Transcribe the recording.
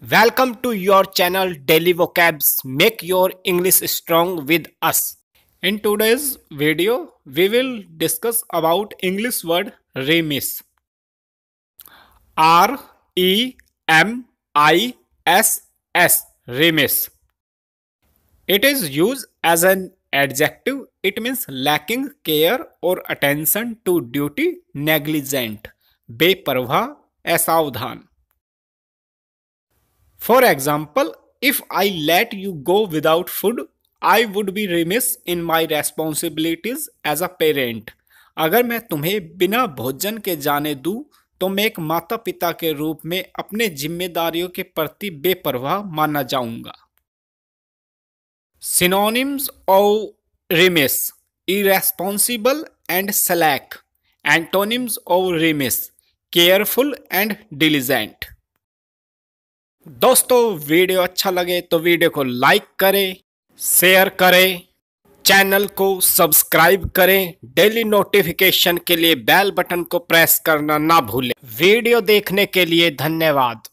Welcome to your channel Daily Vocabs. Make your English strong with us. In today's video, we will discuss about English word remiss. R E M I S S remiss. It is used as an adjective. It means lacking care or attention to duty, negligent, बेपरवाह, असावधान for example if I let you go without food I would be remiss in my responsibilities as a parent अगर मैं तुम्हें बिना भोजन के जाने दूँ तो मैं एक माता पिता के रूप में अपने जिम्मेदारियों के प्रति बेपरवाह माना जाऊंगा synonyms of remiss irresponsible and slack antonyms of remiss careful and diligent दोस्तों वीडियो अच्छा लगे तो वीडियो को लाइक करें शेयर करें चैनल को सब्सक्राइब करें डेली नोटिफिकेशन के लिए बेल बटन को प्रेस करना ना भूलें वीडियो देखने के लिए धन्यवाद